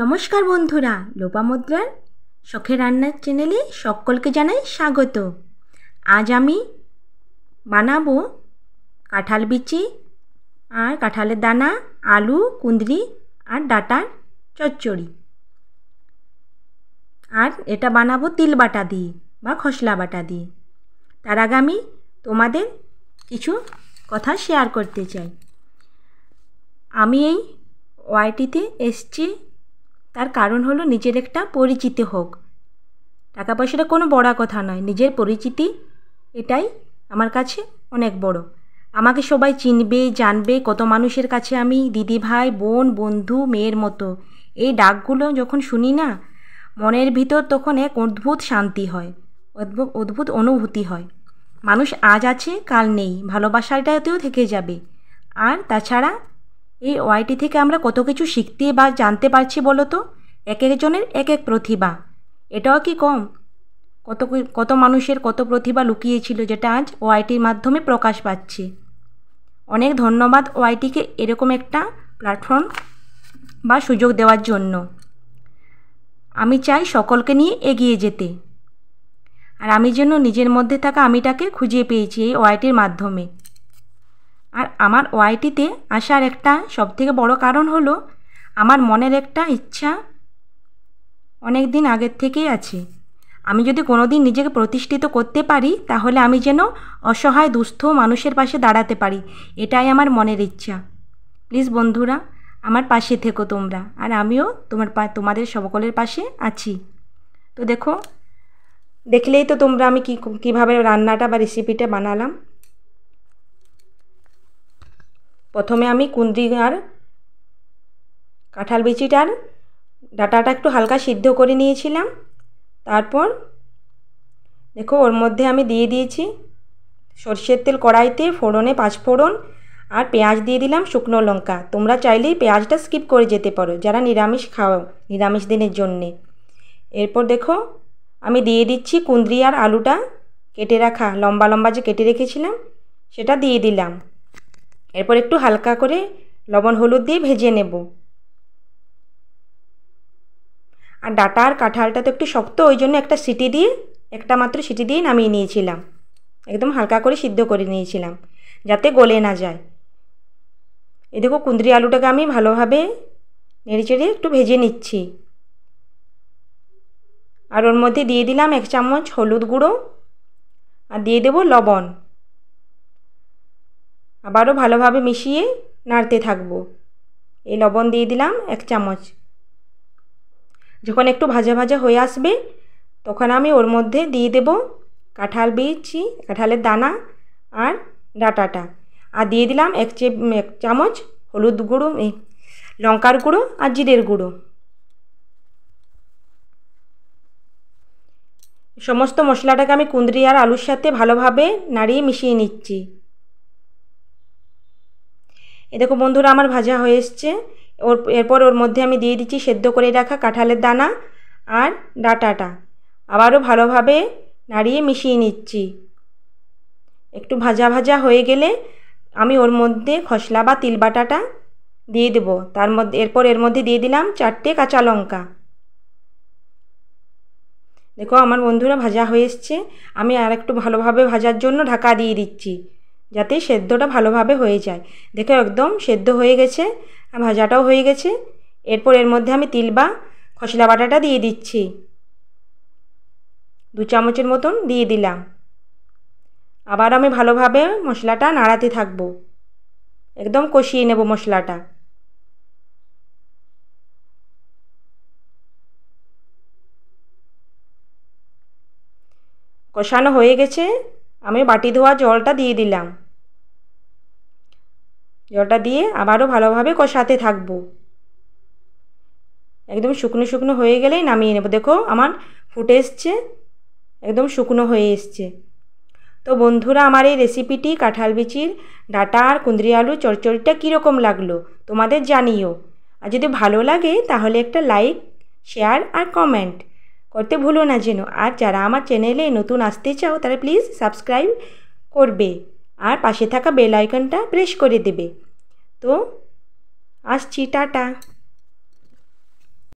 নমস্কার বন্ধুরা লোপামুদ্রার শখের রান্নার চ্যানেলে সকলকে জানাই স্বাগত আজ আমি বানাবো কাঁঠাল বিচি আর কাঁঠালের দানা আলু কুঁদরি আর ডাটার চচ্চড়ি আর এটা বানাবো তিল বাটা দিয়ে বা খসলা বাটা দিয়ে তার আগে আমি তোমাদের কিছু কথা শেয়ার করতে চাই আমি এই ওয়াইটিতে এসছি তার কারণ হলো নিজের একটা পরিচিতি হোক টাকা পয়সাটা কোনো বড় কথা নয় নিজের পরিচিতি এটাই আমার কাছে অনেক বড় আমাকে সবাই চিনবে জানবে কত মানুষের কাছে আমি দিদি ভাই বোন বন্ধু মেয়ের মতো এই ডাকগুলো যখন শুনি না মনের ভিতর তখন এক অদ্ভুত শান্তি হয় অদ্ভুত অদ্ভুত অনুভূতি হয় মানুষ আজ আছে কাল নেই ভালোবাসাটাতেও থেকে যাবে আর তাছাড়া এই ওয়াইটি থেকে আমরা কত কিছু শিখতে বা জানতে পারছি বলো তো এক একজনের এক এক প্রতিভা এটাও কি কম কত কত মানুষের কত প্রতিভা লুকিয়েছিল যেটা আজ ওআইটির মাধ্যমে প্রকাশ পাচ্ছে অনেক ধন্যবাদ ওআইটিকে এরকম একটা প্ল্যাটফর্ম বা সুযোগ দেওয়ার জন্য আমি চাই সকলকে নিয়ে এগিয়ে যেতে আর আমি যেন নিজের মধ্যে থাকা আমিটাকে খুঁজে পেয়েছি এই ওয়াইটির মাধ্যমে আর আমার ওয়াইটিতে আসার একটা সবথেকে বড় কারণ হলো আমার মনের একটা ইচ্ছা অনেক দিন আগের থেকেই আছে আমি যদি কোনো দিন নিজেকে প্রতিষ্ঠিত করতে পারি তাহলে আমি যেন অসহায় দুস্থ মানুষের পাশে দাঁড়াতে পারি এটাই আমার মনের ইচ্ছা প্লিজ বন্ধুরা আমার পাশে থেকো তোমরা আর আমিও তোমার তোমাদের সকলের পাশে আছি তো দেখো দেখলেই তো তোমরা আমি কী কীভাবে রান্নাটা বা রেসিপিটা বানালাম প্রথমে আমি কুন্দ্রি আর কাঁঠাল বিচিটার ডাটাটা একটু হালকা সিদ্ধ করে নিয়েছিলাম তারপর দেখো ওর মধ্যে আমি দিয়ে দিয়েছি সর্ষের তেল কড়াইতে ফোড়নে পাঁচফোড়ন আর পেঁয়াজ দিয়ে দিলাম শুকনো লঙ্কা তোমরা চাইলেই পেঁয়াজটা স্কিপ করে যেতে পারো যারা নিরামিষ খাও নিরামিষ দিনের জন্যে এরপর দেখো আমি দিয়ে দিচ্ছি কুন্দ্রি আর আলুটা কেটে রাখা লম্বা লম্বা যে কেটে রেখেছিলাম সেটা দিয়ে দিলাম এরপর একটু হালকা করে লবণ হলুদ দিয়ে ভেজে নেব আর ডাটা আর কাঁঠালটা তো একটু শক্ত ওই জন্য একটা সিটি দিয়ে একটা মাত্র সিটি দিয়ে নামিয়ে নিয়েছিলাম একদম হালকা করে সিদ্ধ করে নিয়েছিলাম যাতে গলে না যায় এ দেখো কুঁদরি আলুটাকে আমি ভালোভাবে চেড়ে একটু ভেজে নিচ্ছি আর ওর মধ্যে দিয়ে দিলাম এক চামচ হলুদ গুঁড়ো আর দিয়ে দেব লবণ আবারও ভালোভাবে মিশিয়ে নাড়তে থাকবো এই লবণ দিয়ে দিলাম এক চামচ যখন একটু ভাজা ভাজা হয়ে আসবে তখন আমি ওর মধ্যে দিয়ে দেব কাঁঠাল বিচি কাঁঠালের দানা আর ডাটাটা আর দিয়ে দিলাম এক এক চামচ হলুদ গুঁড়ো লঙ্কার গুঁড়ো আর জিরের গুঁড়ো সমস্ত মশলাটাকে আমি কুঁদরি আর আলুর সাথে ভালোভাবে নাড়িয়ে মিশিয়ে নিচ্ছি এ দেখো বন্ধুরা আমার ভাজা হয়ে এসছে ওর এরপর ওর মধ্যে আমি দিয়ে দিচ্ছি সেদ্ধ করে রাখা কাঁঠালের দানা আর ডাটাটা আবারও ভালোভাবে নাড়িয়ে মিশিয়ে নিচ্ছি একটু ভাজা ভাজা হয়ে গেলে আমি ওর মধ্যে খসলা বা তিল বাটাটা দিয়ে দেব তার মধ্যে এরপর এর মধ্যে দিয়ে দিলাম চারটে কাঁচা লঙ্কা দেখো আমার বন্ধুরা ভাজা হয়ে এসছে আমি আর একটু ভালোভাবে ভাজার জন্য ঢাকা দিয়ে দিচ্ছি যাতে সেদ্ধটা ভালোভাবে হয়ে যায় দেখো একদম সেদ্ধ হয়ে গেছে ভাজাটাও হয়ে গেছে এরপর এর মধ্যে আমি তিল বা খসলা বাটাটা দিয়ে দিচ্ছি দু চামচের মতন দিয়ে দিলাম আবার আমি ভালোভাবে মশলাটা নাড়াতে থাকব একদম কষিয়ে নেব মশলাটা কষানো হয়ে গেছে আমি বাটি ধোয়া জলটা দিয়ে দিলাম জলটা দিয়ে আবারও ভালোভাবে কষাতে থাকবো একদম শুকনো শুকনো হয়ে গেলেই নামিয়ে নেব দেখো আমার ফুটে এসছে একদম শুকনো হয়ে এসছে তো বন্ধুরা আমার এই রেসিপিটি কাঁঠাল বিচির ডাটা আর কুঁদরি আলু চড়চড়িটা কীরকম লাগলো তোমাদের জানিও আর যদি ভালো লাগে তাহলে একটা লাইক শেয়ার আর কমেন্ট করতে ভুলো না যেন আর যারা আমার চ্যানেলে নতুন আসতে চাও তারা প্লিজ সাবস্ক্রাইব করবে আর পাশে থাকা বেল আইকনটা প্রেস করে দেবে तो आज टाटा